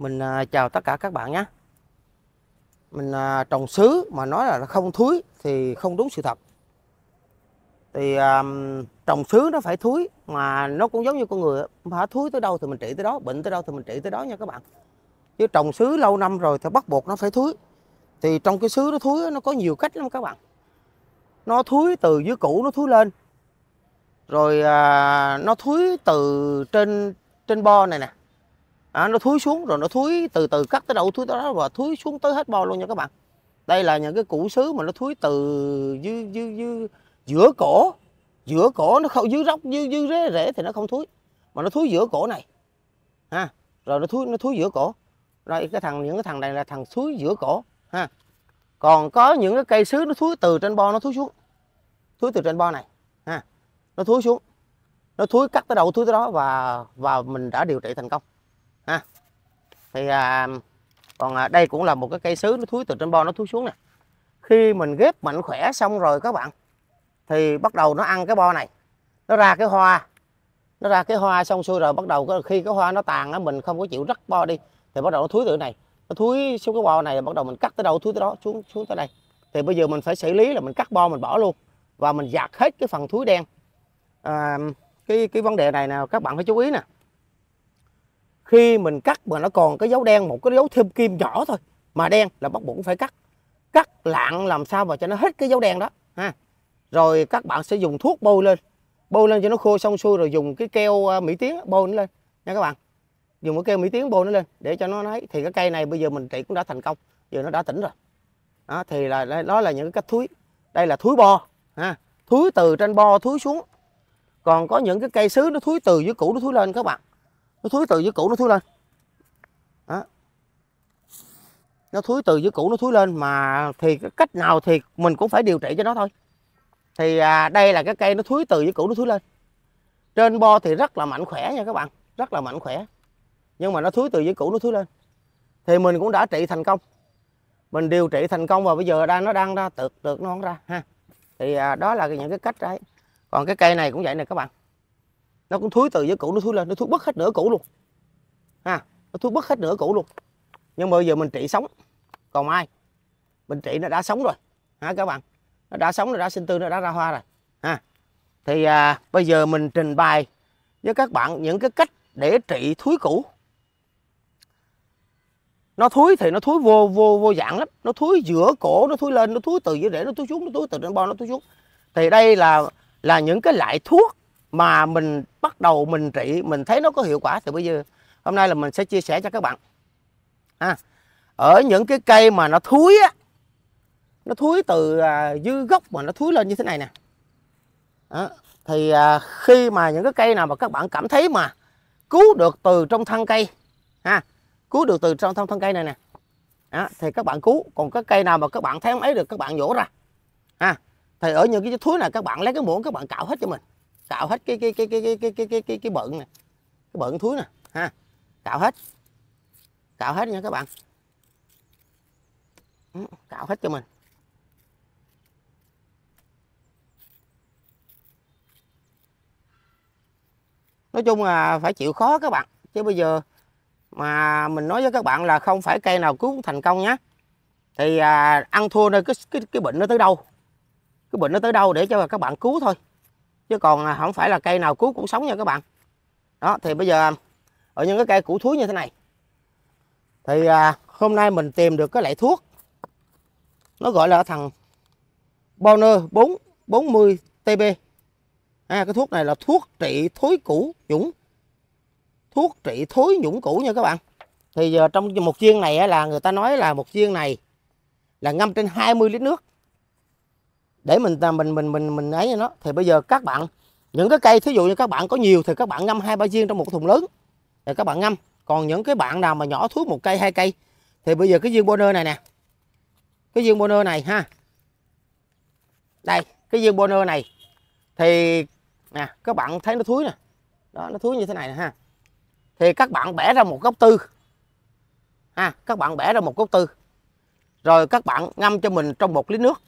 mình à, chào tất cả các bạn nhé mình à, trồng sứ mà nói là không thúi thì không đúng sự thật thì um, trồng sứ nó phải thúi mà nó cũng giống như con người hả thúi tới đâu thì mình trị tới đó bệnh tới đâu thì mình trị tới đó nha các bạn chứ trồng sứ lâu năm rồi thì bắt buộc nó phải thúi thì trong cái sứ nó thúi nó có nhiều cách lắm các bạn nó thúi từ dưới cũ nó thúi lên rồi à, nó thúi từ trên trên bo này nè à, nó thúi xuống rồi nó thúi từ từ cắt tới đâu thúi tới đó và thúi xuống tới hết bo luôn nha các bạn đây là những cái củ sứ mà nó thúi từ dư, dư, dư, giữa cổ giữa cổ nó không dưới róc dưới dưới rễ rễ thì nó không thúi mà nó thúi giữa cổ này ha rồi nó thúi nó thúi giữa cổ rồi cái thằng những cái thằng này là thằng thúi giữa cổ ha còn có những cái cây sứ nó thúi từ trên bo nó thúi xuống thúi từ trên bo này ha nó thúi xuống nó thúi cắt tới đầu thúi tới đó và và mình đã điều trị thành công ha thì à, còn à, đây cũng là một cái cây sứ nó thúi từ trên bo nó thúi xuống nè khi mình ghép mạnh khỏe xong rồi các bạn thì bắt đầu nó ăn cái bo này nó ra cái hoa nó ra cái hoa xong xuôi rồi bắt đầu khi cái hoa nó tàn á mình không có chịu rắc bo đi thì bắt đầu nó thúi từ này nó thúi xuống cái bo này bắt đầu mình cắt tới đâu thúi tới đó xuống xuống tới đây thì bây giờ mình phải xử lý là mình cắt bo mình bỏ luôn và mình giặt hết cái phần thúi đen à, cái cái vấn đề này là các bạn phải chú ý nè khi mình cắt mà nó còn cái dấu đen một cái dấu thêm kim nhỏ thôi mà đen là bắt buộc phải cắt cắt lạng làm sao mà cho nó hết cái dấu đen đó ha rồi các bạn sẽ dùng thuốc bôi lên bôi lên cho nó khô xong xuôi rồi dùng cái keo à, mỹ tiến bôi nó lên nha các bạn dùng cái keo mỹ tiến bôi nó lên để cho nó ấy thì cái cây này bây giờ mình trị cũng đã thành công giờ nó đã tỉnh rồi đó, thì là đó là những cái cách thúi đây là thúi bo ha thúi từ trên bo thúi xuống còn có những cái cây sứ nó thúi từ dưới cũ nó thúi lên các bạn nó thúi từ dưới cũ nó thúi lên đó. nó thúi từ dưới cũ nó thúi lên mà thì cái cách nào thì mình cũng phải điều trị cho nó thôi thì à, đây là cái cây nó thúi từ dưới cũ nó thúi lên trên bo thì rất là mạnh khỏe nha các bạn rất là mạnh khỏe nhưng mà nó thúi từ dưới cũ nó thúi lên thì mình cũng đã trị thành công mình điều trị thành công và bây giờ đang nó đang ra tược tược nó không ra ha thì à, đó là những cái cách đấy còn cái cây này cũng vậy nè các bạn nó cũng thúi từ với cũ nó thúi lên nó thúi bất hết nửa cũ luôn ha nó thúi bất hết nửa cũ luôn nhưng mà bây giờ mình trị sống còn ai mình trị nó đã sống rồi ha các bạn nó đã sống nó đã sinh tư nó đã ra hoa rồi ha thì à, bây giờ mình trình bày với các bạn những cái cách để trị thúi cũ nó thúi thì nó thúi vô vô vô dạng lắm nó thúi giữa cổ nó thúi lên nó thúi từ dưới rễ nó thúi xuống nó thúi từ trên bo nó thúi xuống thì đây là là những cái loại thuốc mà mình bắt đầu mình trị mình thấy nó có hiệu quả thì bây giờ hôm nay là mình sẽ chia sẻ cho các bạn à, ở những cái cây mà nó thúi á nó thúi từ à, dưới gốc mà nó thúi lên như thế này nè à, thì à, khi mà những cái cây nào mà các bạn cảm thấy mà cứu được từ trong thân cây ha cứu được từ trong thân, thân cây này nè à, thì các bạn cứu còn cái cây nào mà các bạn thấy không ấy được các bạn nhổ ra ha thì ở những cái thúi này các bạn lấy cái muỗng các bạn cạo hết cho mình cạo hết cái cái cái cái cái cái cái cái cái, cái bận nè cái bận thúi nè ha cạo hết cạo hết nha các bạn cạo ừ, hết cho mình nói chung là phải chịu khó các bạn chứ bây giờ mà mình nói với các bạn là không phải cây nào cũng thành công nhé thì à, ăn thua nơi cái, cái cái bệnh nó tới đâu cái bệnh nó tới đâu để cho các bạn cứu thôi chứ còn không phải là cây nào cứu cũng sống nha các bạn đó thì bây giờ ở những cái cây củ thúi như thế này thì à, hôm nay mình tìm được cái loại thuốc nó gọi là thằng Bonner 4 40 TB à, cái thuốc này là thuốc trị thối củ nhũng thuốc trị thối nhũng cũ nha các bạn thì giờ à, trong một viên này là người ta nói là một viên này là ngâm trên 20 lít nước để mình mình mình mình mình ấy nó thì bây giờ các bạn những cái cây thí dụ như các bạn có nhiều thì các bạn ngâm hai ba viên trong một thùng lớn thì các bạn ngâm còn những cái bạn nào mà nhỏ thuốc một cây hai cây thì bây giờ cái viên boner này nè cái viên boner này ha đây cái viên boner này thì nè các bạn thấy nó thúi nè đó nó thúi như thế này nè ha thì các bạn bẻ ra một góc tư ha các bạn bẻ ra một góc tư rồi các bạn ngâm cho mình trong một lít nước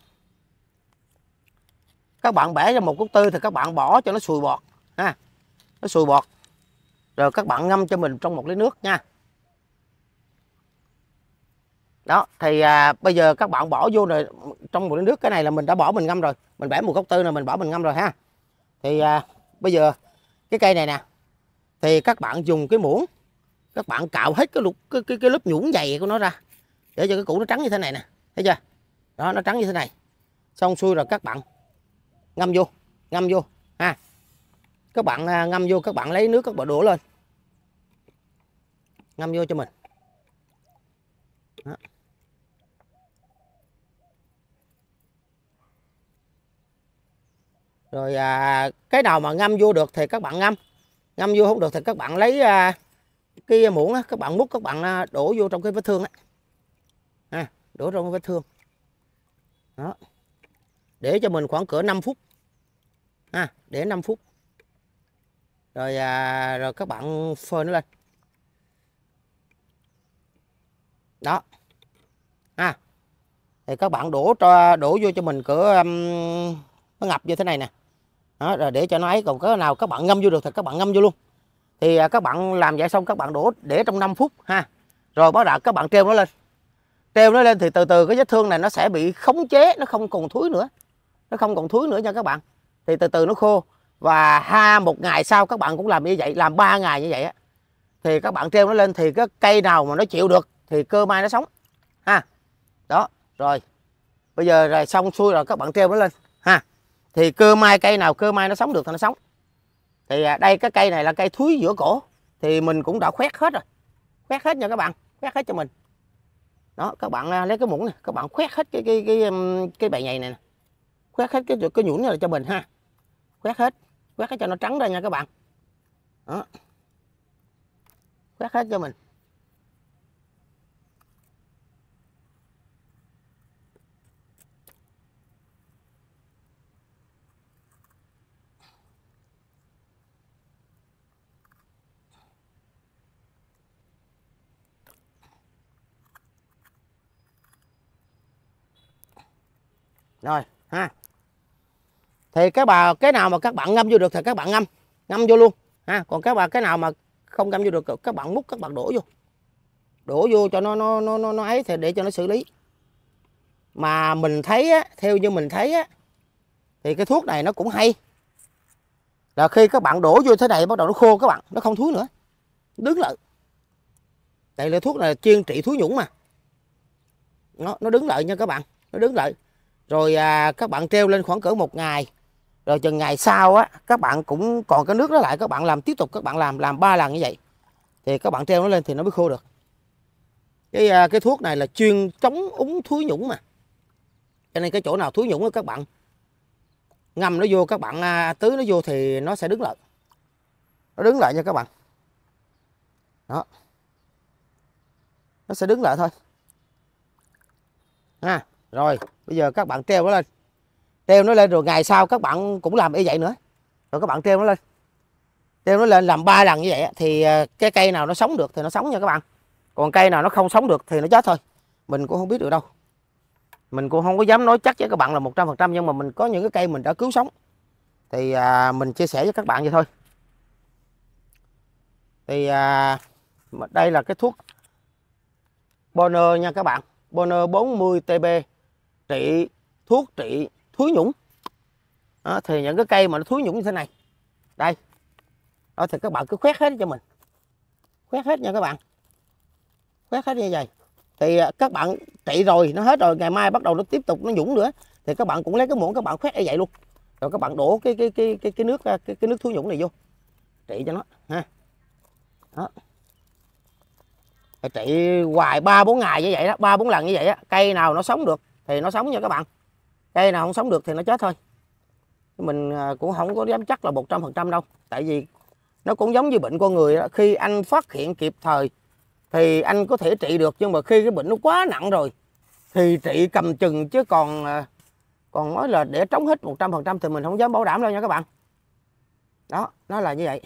các bạn bẻ ra một cúc tư thì các bạn bỏ cho nó sùi bọt ha nó sùi bọt rồi các bạn ngâm cho mình trong một lít nước nha đó thì à, bây giờ các bạn bỏ vô rồi trong một lít nước cái này là mình đã bỏ mình ngâm rồi mình bẻ một gốc tư này mình bỏ mình ngâm rồi ha thì à, bây giờ cái cây này nè thì các bạn dùng cái muỗng các bạn cạo hết cái lục cái, cái, cái lớp nhũn dày của nó ra để cho cái củ nó trắng như thế này nè thấy chưa đó nó trắng như thế này xong xuôi rồi các bạn ngâm vô ngâm vô ha các bạn à, ngâm vô các bạn lấy nước các bạn đổ lên ngâm vô cho mình Đó. rồi à, cái nào mà ngâm vô được thì các bạn ngâm ngâm vô không được thì các bạn lấy à, cái muỗng á, các bạn múc các bạn à, đổ vô trong cái vết thương á à, đổ trong cái vết thương đó để cho mình khoảng cỡ 5 phút ha để 5 phút rồi à, rồi các bạn phơi nó lên đó ha thì các bạn đổ cho đổ vô cho mình cỡ um, nó ngập như thế này nè đó, rồi để cho nó ấy còn cái nào các bạn ngâm vô được thì các bạn ngâm vô luôn thì à, các bạn làm vậy xong các bạn đổ để trong 5 phút ha rồi bắt đầu các bạn treo nó lên treo nó lên thì từ từ cái vết thương này nó sẽ bị khống chế nó không còn thúi nữa nó không còn thúi nữa nha các bạn thì từ từ nó khô và ha một ngày sau các bạn cũng làm như vậy làm ba ngày như vậy á thì các bạn treo nó lên thì cái cây nào mà nó chịu được thì cơ mai nó sống ha đó rồi bây giờ rồi xong xuôi rồi các bạn treo nó lên ha thì cơ mai cây nào cơ mai nó sống được thì nó sống thì à, đây cái cây này là cây thúi giữa cổ thì mình cũng đã khoét hết rồi khoét hết nha các bạn khoét hết cho mình đó các bạn à, lấy cái muỗng này các bạn khoét hết cái cái cái cái, cái bài nhầy này nè quét hết cái cái nhũn này cho mình ha quét hết quét hết cho nó trắng ra nha các bạn đó quét hết cho mình rồi ha thì cái bà cái nào mà các bạn ngâm vô được thì các bạn ngâm ngâm vô luôn ha còn các bà cái nào mà không ngâm vô được các bạn múc các bạn đổ vô đổ vô cho nó nó nó nó, nó ấy thì để cho nó xử lý mà mình thấy á, theo như mình thấy á, thì cái thuốc này nó cũng hay là khi các bạn đổ vô thế này bắt đầu nó khô các bạn nó không thúi nữa đứng lại đây là thuốc là chuyên trị thúi nhũng mà nó nó đứng lại nha các bạn nó đứng lại rồi à, các bạn treo lên khoảng cỡ một ngày rồi chừng ngày sau á các bạn cũng còn cái nước đó lại các bạn làm tiếp tục các bạn làm làm ba lần như vậy thì các bạn treo nó lên thì nó mới khô được cái à, cái thuốc này là chuyên chống úng thúi nhũng mà cho nên cái chỗ nào thúi nhũng các bạn ngâm nó vô các bạn à, tưới nó vô thì nó sẽ đứng lại nó đứng lại nha các bạn đó nó sẽ đứng lại thôi ha à, rồi bây giờ các bạn treo nó lên treo nó lên rồi ngày sau các bạn cũng làm y vậy nữa rồi các bạn treo nó lên treo nó lên làm ba lần như vậy thì ờ, cái cây nào nó sống được thì nó sống nha các bạn còn cây nào nó không sống được thì nó chết thôi mình cũng không biết được đâu mình cũng không có dám nói chắc với các bạn là 100% nhưng mà mình có những cái cây mình đã cứu sống thì à, mình chia sẻ với các bạn vậy thôi thì à, đây là cái thuốc boner nha các bạn Bonner 40 TB trị thuốc trị thúi nhũng đó, thì những cái cây mà nó thúi nhũng như thế này đây đó thì các bạn cứ khoét hết cho mình khoét hết nha các bạn khoét hết như vậy thì à, các bạn trị rồi nó hết rồi ngày mai bắt đầu nó tiếp tục nó nhũng nữa thì các bạn cũng lấy cái muỗng các bạn khoét như vậy luôn rồi các bạn đổ cái cái cái cái, cái nước à, cái, cái nước thúi nhũng này vô trị cho nó ha đó trị hoài ba bốn ngày như vậy đó ba bốn lần như vậy á cây nào nó sống được thì nó sống nha các bạn cây nào không sống được thì nó chết thôi mình à, cũng không có dám chắc là một trăm phần trăm đâu tại vì nó cũng giống như bệnh con người đó. khi anh phát hiện kịp thời thì anh có thể trị được nhưng mà khi cái bệnh nó quá nặng rồi thì trị cầm chừng chứ còn à, còn nói là để trống hết một trăm phần trăm thì mình không dám bảo đảm đâu nha các bạn đó nó là như vậy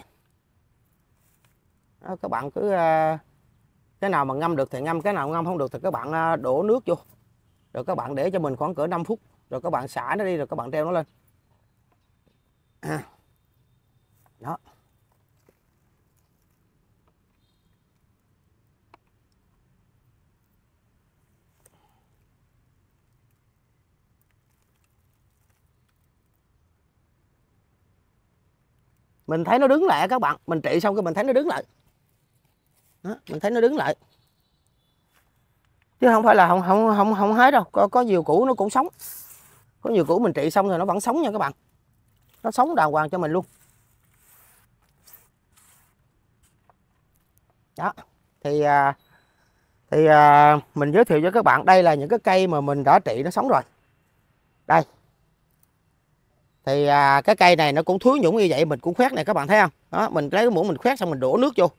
đó, các bạn cứ à, cái nào mà ngâm được thì ngâm cái nào ngâm không được thì các bạn đổ nước vô rồi các bạn để cho mình khoảng cỡ 5 phút rồi các bạn xả nó đi rồi các bạn treo nó lên à. đó mình thấy nó đứng lại các bạn mình trị xong cái mình thấy nó đứng lại đó, mình thấy nó đứng lại chứ không phải là không không không không hết đâu có có nhiều củ nó cũng sống có nhiều củ mình trị xong rồi nó vẫn sống nha các bạn nó sống đàng hoàng cho mình luôn đó thì à, thì à, mình giới thiệu cho các bạn đây là những cái cây mà mình đã trị nó sống rồi đây thì à, cái cây này nó cũng thướng nhũng như vậy mình cũng khoét này các bạn thấy không đó mình lấy cái muỗng mình khoét xong mình đổ nước vô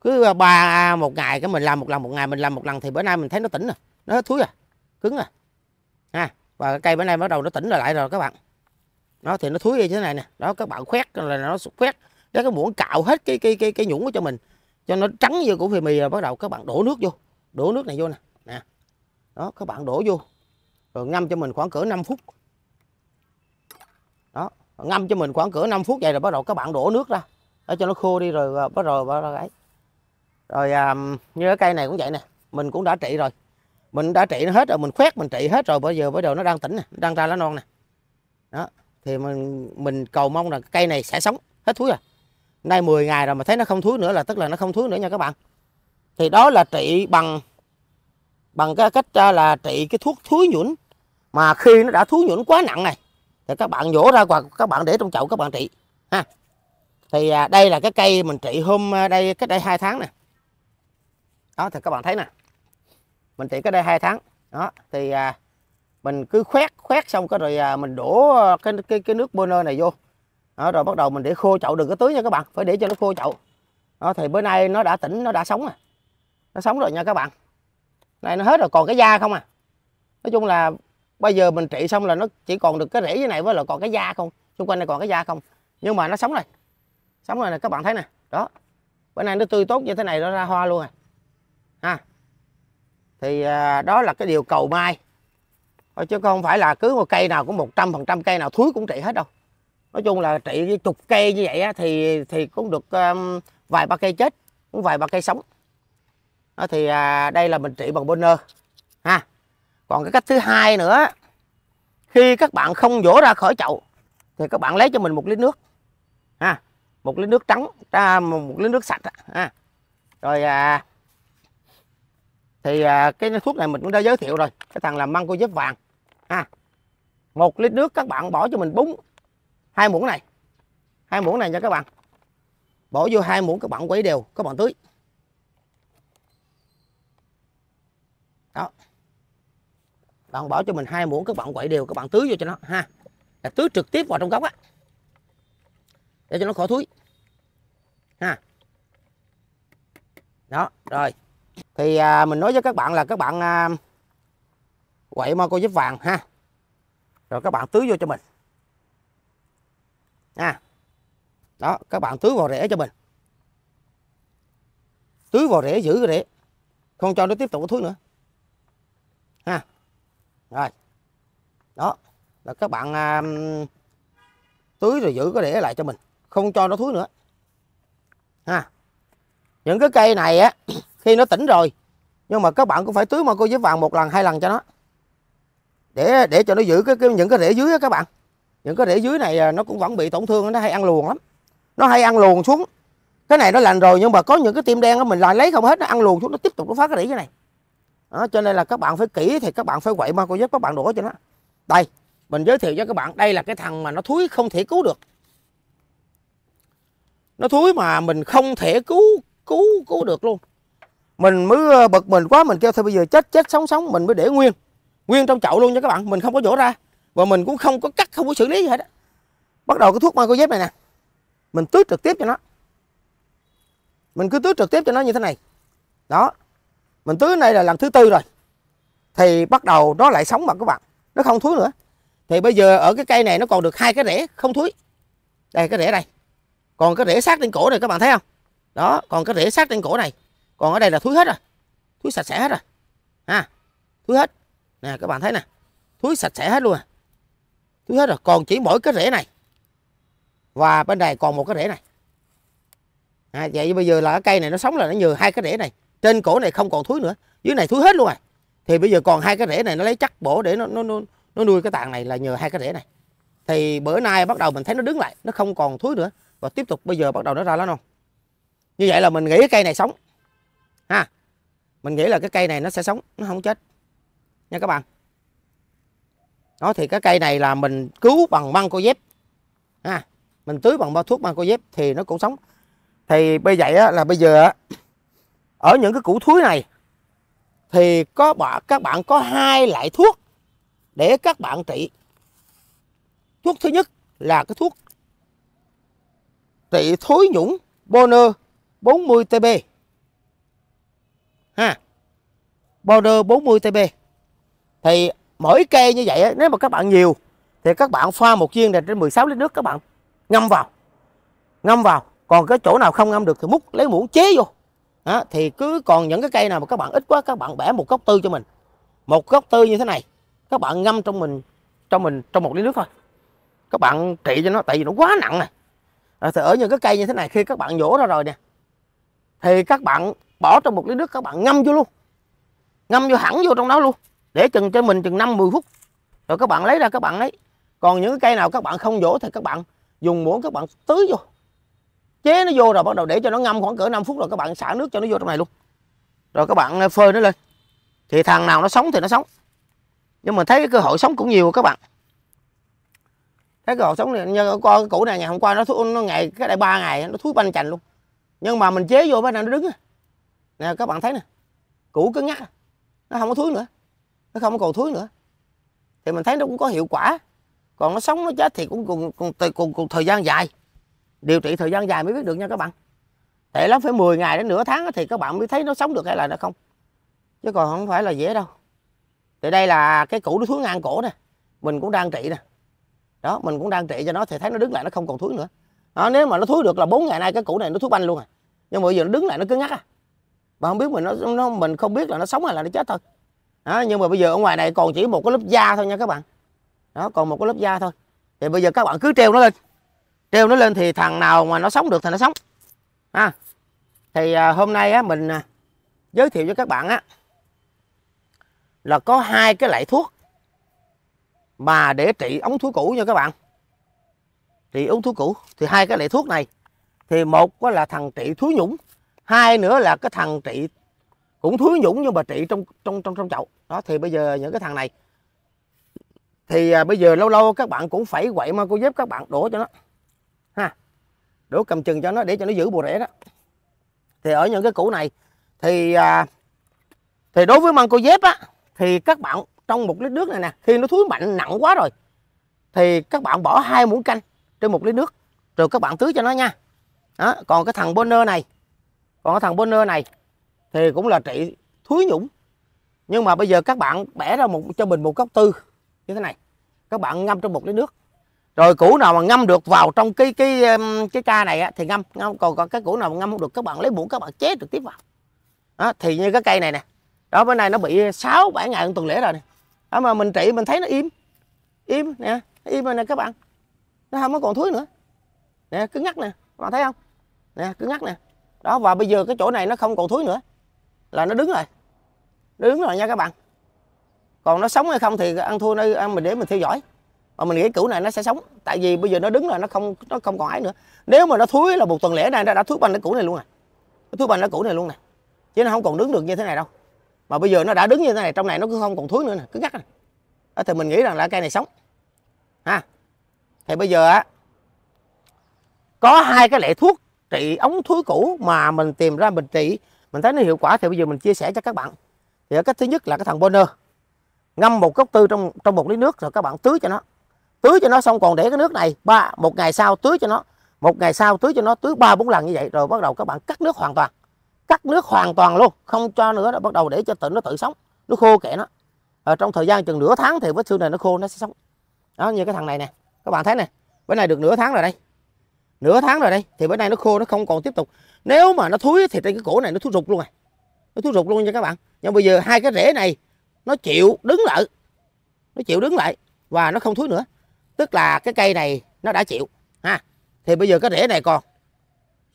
cứ ba một ngày cái mình làm một lần một ngày mình làm một lần thì bữa nay mình thấy nó tỉnh rồi nó thúi à cứng à ha à và cây bữa nay bắt đầu nó tỉnh lại rồi các bạn nó thì nó thúi như thế này nè đó các bạn khoét là nó khoét đó cái muỗng cạo hết cái cái cái cái nhũng cho mình cho nó trắng vô củ phì mì rồi bắt đầu các bạn đổ nước vô đổ nước này vô nè nè đó các bạn đổ vô rồi ngâm cho mình khoảng cỡ 5 phút đó ngâm cho mình khoảng cỡ 5 phút vậy rồi bắt đầu các bạn đổ nước ra để cho nó khô đi rồi à, bắt đầu bắt đầu ấy rồi à, như cái cây này cũng vậy nè mình cũng đã trị rồi mình đã trị nó hết rồi mình khoét mình trị hết rồi bây giờ bây đầu nó đang tỉnh nè đang ra lá non nè đó thì mình mình cầu mong là cây này sẽ sống hết thúi rồi nay 10 ngày rồi mà thấy nó không thúi nữa là tức là nó không thúi nữa nha các bạn thì đó là trị bằng bằng cái cách là trị cái thuốc thúi nhũn mà khi nó đã thúi nhũn quá nặng này thì các bạn nhổ ra hoặc các bạn để trong chậu các bạn trị ha thì à, đây là cái cây mình trị hôm đây cách đây hai tháng nè đó thì các bạn thấy nè mình tiễn cái đây hai tháng đó thì à, mình cứ khoét khoét xong cái rồi à, mình đổ cái cái cái nước bơ nơ này vô đó, rồi bắt đầu mình để khô chậu đừng có tưới nha các bạn phải để cho nó khô chậu đó, thì bữa nay nó đã tỉnh nó đã sống rồi nó sống rồi nha các bạn này nó hết rồi còn cái da không à nói chung là bây giờ mình trị xong là nó chỉ còn được cái rễ như này với là còn cái da không xung quanh này còn cái da không nhưng mà nó sống rồi sống rồi nè các bạn thấy nè đó bữa nay nó tươi tốt như thế này nó ra hoa luôn à ha à thì à, đó là cái điều cầu may chứ không phải là cứ một cây nào cũng một trăm phần trăm cây nào thúi cũng trị hết đâu nói chung là trị với chục cây như vậy á, thì thì cũng được um, vài ba cây chết cũng vài ba cây sống đó thì à, đây là mình trị bằng bonner ha còn cái cách thứ hai nữa khi các bạn không vỗ ra khỏi chậu thì các bạn lấy cho mình một lít nước ha một lít nước trắng à, một lít nước sạch ha rồi à, thì à, cái thuốc này mình cũng đã giới thiệu rồi cái thằng làm măng cô giáp vàng ha một lít nước các bạn bỏ cho mình bún hai muỗng này hai muỗng này nha các bạn bỏ vô hai muỗng các bạn quấy đều các bạn tưới đó bạn bỏ cho mình hai muỗng các bạn quậy đều các bạn tưới vô cho nó ha là tưới trực tiếp vào trong gốc á để cho nó khỏi thúi ha đó rồi thì à, mình nói với các bạn là các bạn à, quậy mo cô giúp vàng ha rồi các bạn tưới vô cho mình nha đó các bạn tưới vào rễ cho mình tưới vào rễ giữ cái rễ không cho nó tiếp tục có thúi nữa ha rồi đó là các bạn à, tưới rồi giữ cái rễ lại cho mình không cho nó thúi nữa ha những cái cây này á khi nó tỉnh rồi nhưng mà các bạn cũng phải tưới mà cô giấy vàng một lần hai lần cho nó để để cho nó giữ cái, cái những cái rễ dưới á các bạn những cái rễ dưới này à, nó cũng vẫn bị tổn thương nó hay ăn luồn lắm nó hay ăn luồn xuống cái này nó lành rồi nhưng mà có những cái tim đen đó mình lại lấy không hết nó ăn luồn xuống nó tiếp tục nó phát cái rễ cái này đó, cho nên là các bạn phải kỹ thì các bạn phải quậy mà cô giúp các bạn đổ cho nó đây mình giới thiệu cho các bạn đây là cái thằng mà nó thúi không thể cứu được nó thúi mà mình không thể cứu cứu cứu được luôn mình mới ờ, bực mình quá mình kêu thôi bây giờ chết chết sống sống mình mới để nguyên nguyên trong chậu luôn nha các bạn mình không có vỗ ra và mình cũng không có cắt không có xử lý gì hết á bắt đầu cái thuốc mycozeb này nè mình tưới trực tiếp cho nó mình cứ tưới trực tiếp cho nó như thế này đó mình tưới này là lần thứ tư rồi thì bắt đầu nó lại sống mà các bạn nó không thúi nữa thì bây giờ ở cái cây này nó còn được hai cái rễ không thúi đây cái rễ đây còn cái rễ sát trên cổ này các bạn thấy không đó còn cái rễ sát trên cổ này còn ở đây là thúi hết rồi thúi sạch sẽ hết rồi ha à, thúi hết nè các bạn thấy nè thúi sạch sẽ hết luôn à thúi hết rồi còn chỉ mỗi cái rễ này và bên này còn một cái rễ này à, vậy bây giờ là cái cây này nó sống là nó nhờ hai cái rễ này trên cổ này không còn thúi nữa dưới này thúi hết luôn rồi thì bây giờ còn hai cái rễ này nó lấy chắc bổ để nó nó nó, nó nuôi cái tàn này là nhờ hai cái rễ này thì bữa nay bắt đầu mình thấy nó đứng lại nó không còn thúi nữa và tiếp tục bây giờ bắt đầu nó ra lá non như vậy là mình nghĩ cây này sống ha mình nghĩ là cái cây này nó sẽ sống nó không chết nha các bạn đó thì cái cây này là mình cứu bằng băng cô dép ha mình tưới bằng bao thuốc băng cô dép thì nó cũng sống thì bây vậy á, là bây giờ á, ở những cái củ thúi này thì có bạn các bạn có hai loại thuốc để các bạn trị thuốc thứ nhất là cái thuốc trị thối nhũng boner 40 TB ha border 40 TB thì mỗi cây như vậy nếu mà các bạn nhiều thì các bạn pha một viên này trên 16 lít nước các bạn ngâm vào ngâm vào còn cái chỗ nào không ngâm được thì múc lấy muỗng chế vô đó, thì cứ còn những cái cây nào mà các bạn ít quá các bạn bẻ một gốc tư cho mình một gốc tư như thế này các bạn ngâm trong mình trong mình trong một lít nước thôi các bạn trị cho nó tại vì nó quá nặng này à, thì ở những cái cây như thế này khi các bạn nhổ ra rồi nè thì các bạn bỏ trong một ly nước các bạn ngâm vô luôn ngâm vô hẳn vô trong đó luôn để chừng cho mình chừng 5 10 phút rồi các bạn lấy ra các bạn ấy. còn những cái cây nào các bạn không vỗ thì các bạn dùng muỗng các bạn tưới vô chế nó vô rồi bắt đầu để cho nó ngâm khoảng cỡ 5 phút rồi các bạn xả nước cho nó vô trong này luôn rồi các bạn ờ, phơi nó lên thì thằng nào nó sống thì nó sống nhưng mà thấy cái cơ hội sống cũng nhiều các bạn thấy cơ hội sống này như con củ này ngày hôm qua nó, nó ngày cái đây ba ngày nó thúi banh chành luôn nhưng mà mình chế vô mới nó đứng nè các bạn thấy nè củ cứng nhắc à. nó không có thúi nữa nó không có còn thúi nữa thì mình thấy nó cũng có hiệu quả còn nó sống nó chết thì cũng cùng cùng, cùng, cùng, cùng thời gian dài điều trị thời gian dài mới biết được nha các bạn tệ lắm phải 10 ngày đến nửa tháng thì các bạn mới thấy nó sống được hay là nó không chứ còn không phải là dễ đâu thì đây là cái củ nó thúi ngang cổ nè mình cũng đang trị nè đó mình cũng đang trị cho nó thì thấy nó đứng lại nó không còn thúi nữa đó, nếu mà nó thúi được là bốn ngày nay cái củ này nó thúi banh luôn à nhưng mà bây giờ nó đứng lại nó cứ ngắc à mà không biết mình nó, nó mình không biết là nó sống hay là nó chết thôi đó, nhưng mà bây giờ ở ngoài này còn chỉ một cái lớp da thôi nha các bạn đó còn một cái lớp da thôi thì bây giờ các bạn cứ treo nó lên treo nó lên thì thằng nào mà nó sống được thì nó sống ha thì à, hôm nay á, mình à, giới thiệu cho các bạn á là có hai cái loại thuốc mà để trị ống thú cũ nha các bạn trị ống thú cũ thì hai cái loại thuốc này thì một là thằng trị thú nhũng hai nữa là cái thằng trị cũng thúi nhũng nhưng mà trị trong trong trong trong chậu đó thì bây giờ những cái thằng này thì à, bây giờ lâu lâu các bạn cũng phải quậy mà cô dép các bạn đổ cho nó ha đổ cầm chừng cho nó để cho nó giữ bồ rễ đó thì ở những cái củ này thì à, thì đối với măng cô dép á thì các bạn trong một lít nước này nè khi nó thúi mạnh nặng quá rồi thì các bạn bỏ hai muỗng canh trên một lít nước rồi các bạn tưới cho nó nha đó, còn cái thằng boner này còn cái thằng Bonner này thì cũng là trị thúi nhũng nhưng mà bây giờ các bạn bẻ ra một cho mình một góc tư như thế này các bạn ngâm trong một lít nước rồi củ nào mà ngâm được vào trong cái cái cái ca này á, thì ngâm, ngâm còn còn cái củ nào mà ngâm không được các bạn lấy muỗng các bạn chế trực tiếp vào đó, thì như cái cây này nè đó bên này nó bị 6 7 ngày tuần lễ rồi nè đó mà mình trị mình thấy nó im im nè im rồi nè các bạn nó không có còn thúi nữa nè cứ ngắt nè các bạn thấy không nè cứ ngắt nè đó và bây giờ cái chỗ này nó không còn thúi nữa là nó đứng rồi nó đứng rồi nha các bạn còn nó sống hay không thì ăn thua nơi ăn mình để mình theo dõi mà mình nghĩ cửu này nó sẽ sống tại vì bây giờ nó đứng là nó không nó không còn ái nữa nếu mà nó thúi là một tuần lễ này nó đã thúi bằng cái cũ này luôn à nó thúi banh cái cũ này luôn nè chứ nó không còn đứng được như thế này đâu mà bây giờ nó đã đứng như thế này trong này nó cứ không còn thúi nữa nè cứ ngắt này thì mình nghĩ rằng là cây này sống ha thì bây giờ á có hai cái lệ thuốc trị ống thúi cũ mà mình tìm ra mình trị mình thấy nó hiệu quả thì bây giờ mình chia sẻ cho các bạn thì cách thứ nhất là cái thằng Bonner ngâm một cốc tư trong trong một lít nước rồi các bạn tưới cho nó tưới cho nó xong còn để cái nước này ba một ngày sau tưới cho nó một ngày sau tưới cho nó tưới ba bốn lần như vậy rồi bắt đầu các bạn cắt nước hoàn toàn cắt nước hoàn toàn luôn không cho nữa nó bắt đầu để cho tự nó tự sống nó khô kệ nó ở ờ, trong thời gian chừng nửa tháng thì vết xương này nó khô nó sẽ sống đó như cái thằng này nè các bạn thấy nè bữa này được nửa tháng rồi đây nửa tháng rồi đây thì bữa nay nó khô nó không còn tiếp tục nếu mà nó thúi thì trên cái cổ này nó thúi rụt luôn à nó thúi rụt luôn nha các bạn nhưng bây giờ hai cái rễ này nó chịu đứng lại nó chịu đứng lại và nó không thúi nữa tức là cái cây này nó đã chịu ha thì bây giờ cái rễ này còn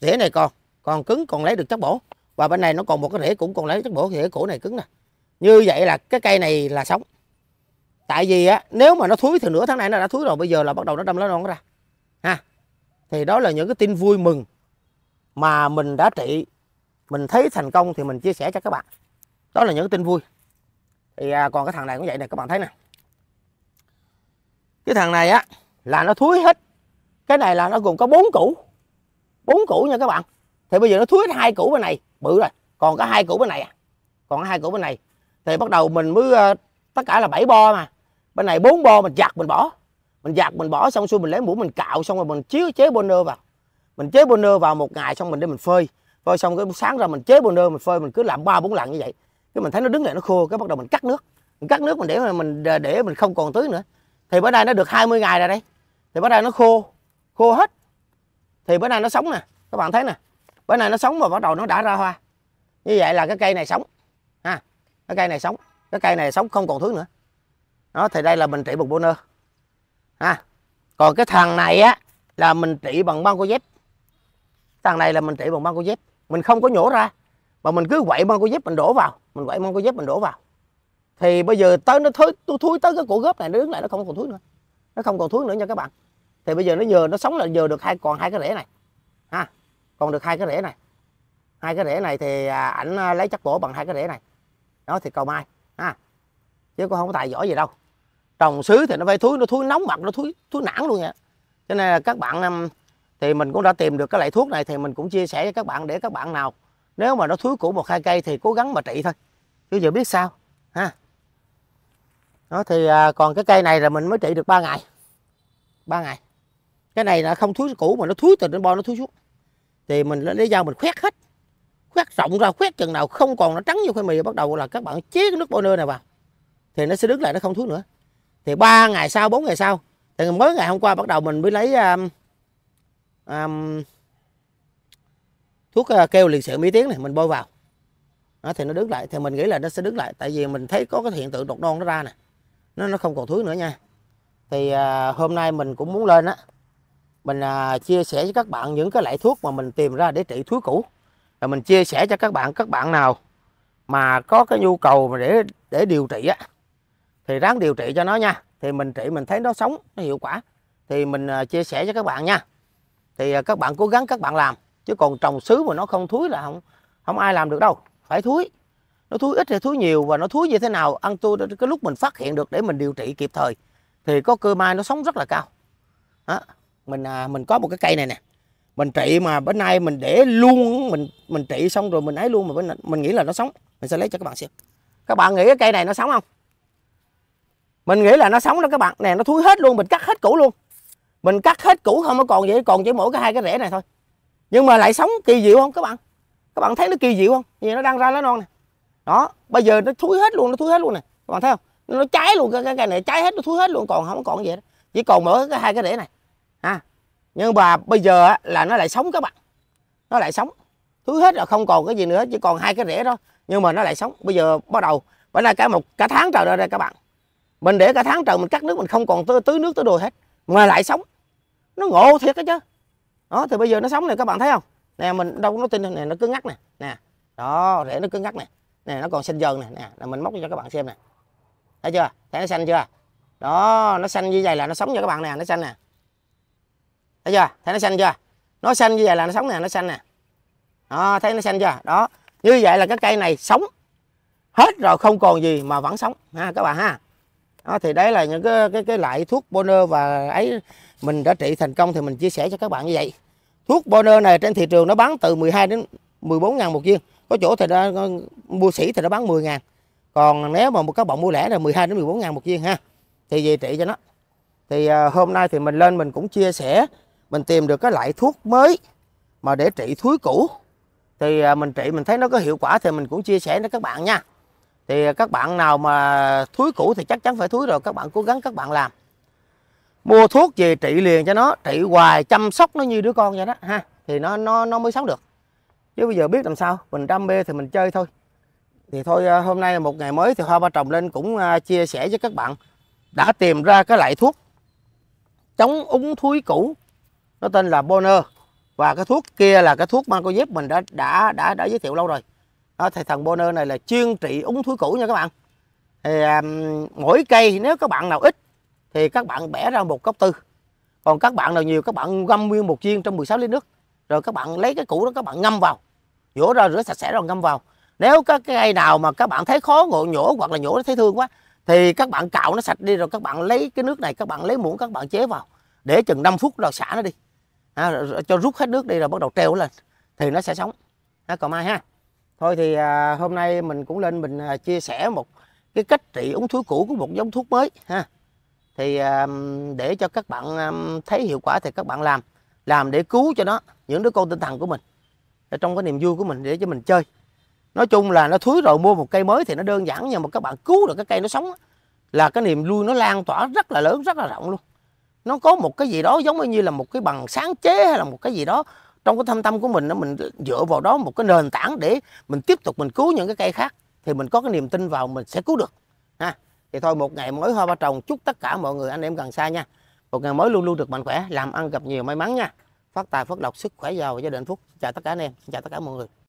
rễ này còn còn cứng còn lấy được chất bổ và bên này nó còn một cái rễ cũng còn lấy chất bổ thì cái cổ này cứng nè như vậy là cái cây này là sống tại vì á nếu mà nó thúi thì nửa tháng này nó đã thúi rồi bây giờ là bắt đầu nó đâm lá non ra ha thì đó là những cái tin vui mừng mà mình đã trị mình thấy thành công thì mình chia sẻ cho các bạn đó là những cái tin vui thì à, còn cái thằng này cũng vậy nè các bạn thấy nè cái thằng này á là nó thúi hết cái này là nó gồm có bốn củ bốn củ nha các bạn thì bây giờ nó thúi hai củ bên này bự rồi còn có hai củ bên này à. còn hai củ bên này thì bắt đầu mình mới ờ, tất cả là bảy bo mà bên này bốn bo mình chặt mình bỏ mình giặt mình bỏ xong xuôi mình lấy mũ mình cạo xong rồi mình chiếu chế boner vào mình chế boner vào một ngày xong mình để mình phơi phơi xong cái sáng ra mình chế boner mình phơi mình cứ làm ba bốn lần như vậy cái mình thấy nó đứng lại nó khô cái bắt đầu mình cắt nước mình cắt nước mình để mình để mình không còn tưới nữa thì bữa nay nó được 20 ngày rồi đây thì bữa nay nó khô khô hết thì bữa nay nó sống nè các bạn thấy nè bữa nay nó sống và bắt đầu nó đã ra hoa như vậy là cái cây này sống ha cái cây này sống cái cây này sống không còn thứ nữa đó thì đây là mình trị một bô à, còn cái thằng này á là mình trị bằng băng cô dép thằng này là mình trị bằng băng cô dép mình không có nhổ ra mà mình cứ quậy băng cô dép mình đổ vào mình quậy băng cô dép mình đổ vào thì bây giờ tới nó thối tôi thối tới cái cổ gớp này nó đứng lại nó không còn thối nữa nó không còn thối nữa nha các bạn thì bây giờ nó vừa nó sống là vừa được hai còn hai cái rễ này ha còn được hai cái rễ này hai cái rễ này thì à, ảnh à, lấy chắc cổ bằng hai cái rễ này đó thì cầu mai ha chứ cũng không có tài giỏi gì đâu trồng xứ thì nó phải thúi nó thúi nóng mặt nó thúi thúi nản luôn nha cho nên là các bạn um, thì mình cũng đã tìm được cái loại thuốc này thì mình cũng chia sẻ với các bạn để các bạn nào nếu mà nó thúi củ một hai cây thì cố gắng mà trị thôi chứ giờ biết sao ha đó thì à, còn cái cây này là mình mới trị được 3 ngày 3 ngày cái này là không thúi cũ mà nó thúi từ trên bo nó thúi xuống thì mình lấy dao mình khoét hết khoét rộng ra khoét chừng nào không còn nó trắng như khoai mì bắt đầu là các bạn chế cái nước bôi nơi này vào thì nó sẽ đứng lại nó không thúi nữa thì ba ngày sau bốn ngày sau thì mới ngày hôm qua bắt đầu mình mới lấy um, um, thuốc uh, kêu liền sự mỹ tiếng này mình bôi vào đó, thì nó đứng lại thì mình nghĩ là nó sẽ đứng lại tại vì mình thấy có cái hiện tượng đột non nó ra nè nó nó không còn thúi nữa nha thì uh, hôm nay mình cũng muốn lên á mình uh, chia sẻ với các bạn những cái loại thuốc mà mình tìm ra để trị thuốc cũ rồi mình chia sẻ cho các bạn các bạn nào mà có cái nhu cầu mà để để điều trị á thì ráng điều trị cho nó nha thì mình trị mình thấy nó sống nó hiệu quả thì mình à, chia sẻ cho các bạn nha thì à, các bạn cố gắng các bạn làm chứ còn trồng xứ mà nó không thúi là không không ai làm được đâu phải thúi nó thúi ít hay thúi nhiều và nó thúi như thế nào ăn tôi cái lúc mình phát hiện được để mình điều trị kịp thời thì có cơ mai nó sống rất là cao đó. mình à, mình có một cái cây này nè mình trị mà bữa nay mình để luôn mình mình trị xong rồi mình ấy luôn mà bữa mình nghĩ là nó sống mình sẽ lấy cho các bạn xem các bạn nghĩ cái cây này nó sống không mình nghĩ là nó sống đó các bạn nè nó thúi hết luôn mình cắt hết củ luôn mình cắt hết củ không có còn vậy còn chỉ mỗi cái hai cái rễ này thôi nhưng mà lại sống kỳ diệu không các bạn các bạn thấy nó kỳ diệu không như nó đang ra lá non nè đó bây giờ nó thúi hết luôn nó thúi hết luôn nè các bạn thấy không nó cháy luôn cái cái này cháy hết nó thúi hết luôn còn không còn vậy đó chỉ còn mỗi cái hai cái rễ này ha à. nhưng mà bây giờ là nó lại sống các bạn nó lại sống thúi hết rồi không còn cái gì nữa chỉ còn hai cái rễ đó nhưng mà nó lại sống bây giờ bắt đầu bữa nay cả một cả tháng trời rồi đây các bạn mình để cả tháng trời mình cắt nước mình không còn tưới nước tưới đồi hết mà lại sống nó ngộ thiệt đó chứ đó thì bây giờ nó sống này các bạn thấy không nè mình đâu có tin này nó cứ ngắt nè nè đó rễ nó cứ ngắt nè nè nó còn xanh dần nè nè là mình móc cho các bạn xem nè thấy chưa thấy nó xanh chưa đó nó xanh như vậy là nó sống cho các bạn nè nó xanh nè thấy chưa thấy nó xanh chưa nó xanh như vậy là nó sống nè nó xanh nè đó thấy nó xanh chưa đó như vậy là cái cây này sống hết rồi không còn gì mà vẫn sống ha các bạn ha đó, thì đấy là những cái cái cái loại thuốc Bonner và ấy mình đã trị thành công thì mình chia sẻ cho các bạn như vậy thuốc Bonner này trên thị trường nó bán từ 12 đến 14 ngàn một viên có chỗ thì nó mua sỉ thì nó bán 10 ngàn còn nếu mà các bạn mua lẻ là 12 đến 14 ngàn một viên ha thì về trị cho nó thì à, hôm nay thì mình lên mình cũng chia sẻ mình tìm được cái loại thuốc mới mà để trị thúi cũ thì à, mình trị mình thấy nó có hiệu quả thì mình cũng chia sẻ với các bạn nha thì các bạn nào mà thúi cũ thì chắc chắn phải thúi rồi các bạn cố gắng các bạn làm mua thuốc về trị liền cho nó trị hoài chăm sóc nó như đứa con vậy đó ha thì nó nó nó mới sống được chứ bây giờ biết làm sao mình đam mê thì mình chơi thôi thì thôi à, hôm nay một ngày mới thì hoa ba trồng lên cũng à, chia sẻ với các bạn đã tìm ra cái loại thuốc chống úng thúi cũ nó tên là boner và cái thuốc kia là cái thuốc mang cô dép mình đã đã đã đã giới thiệu lâu rồi đó, thì thằng Bonner này là chuyên trị úng thúi cũ nha các bạn thì à, mỗi cây nếu các bạn nào ít thì các bạn bẻ ra một cốc tư còn các bạn nào nhiều các bạn ngâm nguyên một chiên trong 16 lít nước rồi các bạn lấy cái củ đó các bạn ngâm vào nhổ ra rửa sạch sẽ rồi ngâm vào nếu các cái cây nào mà các bạn thấy khó ngộ nhổ hoặc là nhổ nó thấy thương quá thì các bạn cạo nó sạch đi rồi các bạn lấy cái nước này các bạn lấy muỗng các bạn chế vào để chừng 5 phút rồi xả nó đi à, cho rút hết nước đi rồi bắt đầu treo lên thì nó sẽ sống à, còn mai ha thôi thì à, hôm nay mình cũng lên mình à, chia sẻ một cái cách trị úng thúi cũ của một giống thuốc mới ha thì à, để cho các bạn à, thấy hiệu quả thì các bạn làm làm để cứu cho nó những đứa con tinh thần của mình để trong cái niềm vui của mình để cho mình chơi nói chung là nó thúi rồi mua một cây mới thì nó đơn giản nhưng mà các bạn cứu được cái cây nó sống là cái niềm vui nó lan tỏa rất là lớn rất là rộng luôn nó có một cái gì đó giống như là một cái bằng sáng chế hay là một cái gì đó trong cái thâm tâm của mình mình dựa vào đó một cái nền tảng để mình tiếp tục mình cứu những cái cây khác thì mình có cái niềm tin vào mình sẽ cứu được ha thì thôi một ngày mới hoa ba trồng chúc tất cả mọi người anh em gần xa nha một ngày mới luôn luôn được mạnh khỏe làm ăn gặp nhiều may mắn nha phát tài phát lộc sức khỏe giàu và gia đình phúc chào tất cả anh em chào tất cả mọi người